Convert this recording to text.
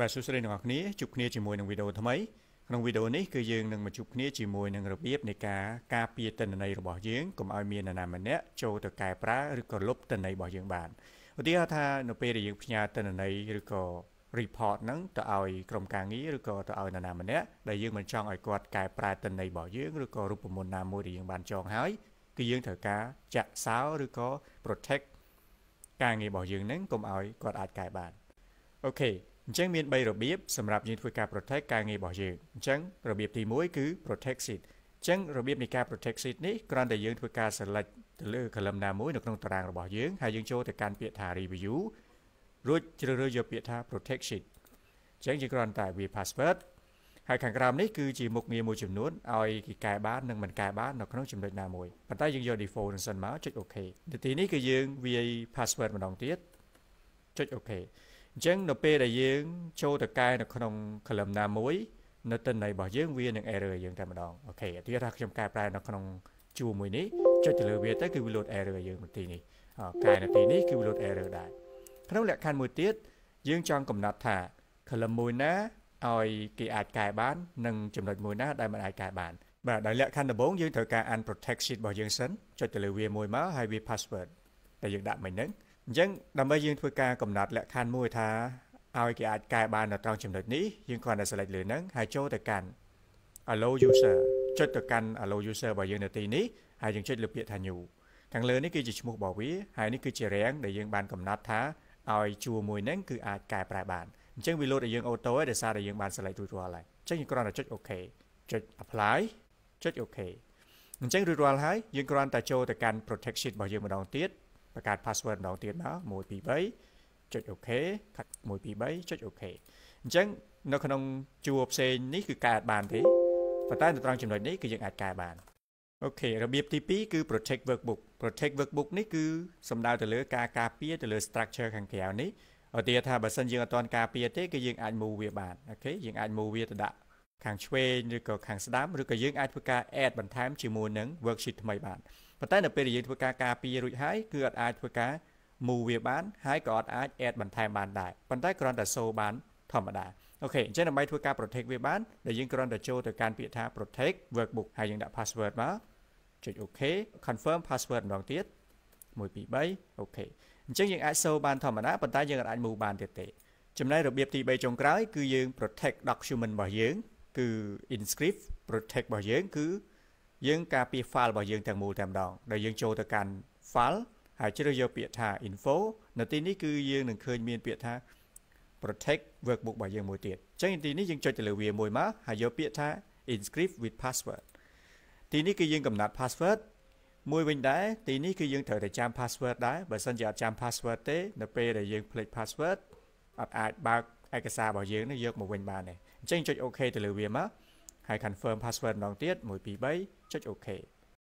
បាទសួស្តីអ្នកនរគ្នាជួបគ្នាជាមួយនឹងវីដេអូថ្មីក្នុងវីដេអូនេះគឺយើងនឹងមកជួបគ្នាជាមួយនឹងរបៀបនៃការការពារតិន្នន័យរបស់យើងកុំឲ្យមាននរណាម្នាក់ចូលទៅកែប្រែឬក៏លុបតិន្នន័យរបស់យើងបានឧទាហរណ៍ថានៅពេលដែលយើងផ្ញើតិន្នន័យឬក៏ report ហ្នឹងទៅឲ្យក្រុមការងារឬក៏ទៅឲ្យនរណាម្នាក់ដែលយើងមិនចង់ឲ្យគាត់កែប្រែតិន្នន័យរបស់យើងឬក៏រូបមន្តណាមួយដែលយើងបានចងហើយគឺយើងត្រូវការចាក់សោឬក៏ protect ការងាររបស់យើងហ្នឹងកុំឲ្យគាត់អាចកែបានអូខេអញ្ចឹងមាន3របៀបសម្រាប់យើងធ្វើការ protect ការងាររបស់យើងអញ្ចឹងរបៀបទី1គឺ protect sheet អញ្ចឹងរបៀបនៃការ protect sheet នេះគ្រាន់តែយើងធ្វើការ select ទៅលើ column ណាមួយនៅក្នុងតារាងរបស់យើងហើយយើងចូលទៅកាន់ពាក្យថា review រួចជ្រើសរើសយកពាក្យថា protect sheet អញ្ចឹងយើងគ្រាន់តែវា password ហើយខាងក្រោមនេះគឺជាមុខងារមួយចំនួនឲ្យគេកែបាននិងមិនកែបាននៅក្នុងចំណុចណាមួយប៉ុន្តែយើងយក default នឹងសិនមកចុច OK នៅទីនេះគឺយើងវាយ password ម្ដងទៀតចុច OK អញ្ចឹងនៅពេលដែលយើងចូលទៅកែនៅក្នុង column ណាមួយ នៅទិន្នន័យរបស់យើងវានឹង error យើងតែម្ដងអូខេឧទាហរណ៍ថាខ្ញុំកែប្រែនៅក្នុងជួរមួយនេះចុចទៅលើវាទៅគឺវាលូត error យើងនៅទីនេះកែនៅទីនេះគឺវាលូត error ដែរក្នុងលក្ខខណ្ឌមួយទៀតយើងចង់កំណត់ថា column មួយណាឲ្យគេអាចកែបាននិងចំណុចមួយណាដែលមិនអាចកែបានបាទដោយលក្ខខណ្ឌដំបូងយើងត្រូវការ unprotected sheet របស់យើងសិនចុចទៅលើវាមួយមកហើយវា password ដែលយើងដាក់មិញហ្នឹងអញ្ចឹងដើម្បីយើងធ្វើការកំណត់លក្ខខណ្ឌមួយថាឲ្យគេអាចកែបាននៅត្រង់ចំណុចនេះយើងគ្រាន់តែ select លើហ្នឹងហើយចូលទៅកាន់ allow user ចុចទៅកាន់ allow user របស់យើងនៅទីនេះហើយយើងចុចលើពាក្យថា new ខាងលើនេះគឺជាឈ្មោះរបស់វាហើយនេះគឺជារាងដែលយើងបានកំណត់ថាឲ្យជួរមួយហ្នឹងគឺអាចកែប្រែបានអញ្ចឹងវាលោតឲ្យយើង auto ឯដោយសារតែយើងបាន select រួចរាល់ហើយអញ្ចឹងយើងគ្រាន់តែចុច OK ចុច apply ចុច OK អញ្ចឹងរួចរាល់ហើយយើងគ្រាន់តែចូលទៅកាន់ protection របស់យើងម្ដងទៀតបង្កើត password ម្ដងទៀតមក123ចុច OK 123ចុច OK អញ្ចឹងនៅក្នុងជួរផ្សេងនេះគឺកែបានទេប៉ុន្តែនៅត្រង់ចំណុចនេះគឺយើងអាចកែបានអូខេរបៀបទី2គឺ protect workbook protect workbook នេះគឺសំដៅទៅលើការការពារទៅលើ structure ខាងក្រៅនេះឧទាហរណ៍ថាបើសិនយើងអត់ទាន់ការពារទេគឺយើងអាច move វាបានអូខេយើងអាច move វាទៅដាក់ខាងឆ្វេងឬក៏ខាងស្ដាំឬក៏យើងអាចធ្វើការ add បន្ថែមជាមួយនឹង worksheet ថ្មីបានប៉ុន្តែនៅពេលដែលយើងធ្វើការការពាររួចហើយគឺអត់អាចធ្វើការ move វាបានហើយក៏អត់អាច add បន្ថែមបានដែរប៉ុន្តែគ្រាន់តែ show បានធម្មតាអូខេអញ្ចឹងដើម្បីធ្វើការ protect វាបានដែលយើងគ្រាន់តែចូលទៅកាន់ពាក្យថា protect workbook ហើយយើងដាក់ password មកចុច OK confirm password ម្ដងទៀត1 2 3អូខេអញ្ចឹងយើងអាច show បានធម្មតាប៉ុន្តែយើងអាច move បានទៀតទេចំណែករបៀបទី3ចុងក្រោយ គឺយើង protect document របស់យើងគឺ inscript protect របស់យើងគឺ យើង ការពារ file របស់យើងទាំងមូលតែម្ដងដែលយើងចូលទៅកាន់ file ហើយជ្រើសយកពាក្យថា info នៅទីនេះគឺយើងនឹងឃើញមាន ពាក្យថា protect workbook របស់យើងមួយទៀតអញ្ចឹងទីនេះយើងចុចទៅលើវាមួយមកហើយយកពាក្យថា inscript with password ទីនេះគឺយើងកំណត់ password មួយវិញដែរទីនេះគឺយើងត្រូវតែចាំ password ដែរបើមិនជាអត់ចាំ password ទេនៅពេលដែលយើងភ្លេច password អត់អាចបើកឯកសាររបស់យើងនឹងយកមកវិញបានដែរអញ្ចឹងចុច OK ទៅលើវាមកហើយ confirm password ម្ដងទៀត1 2 3ចុច OK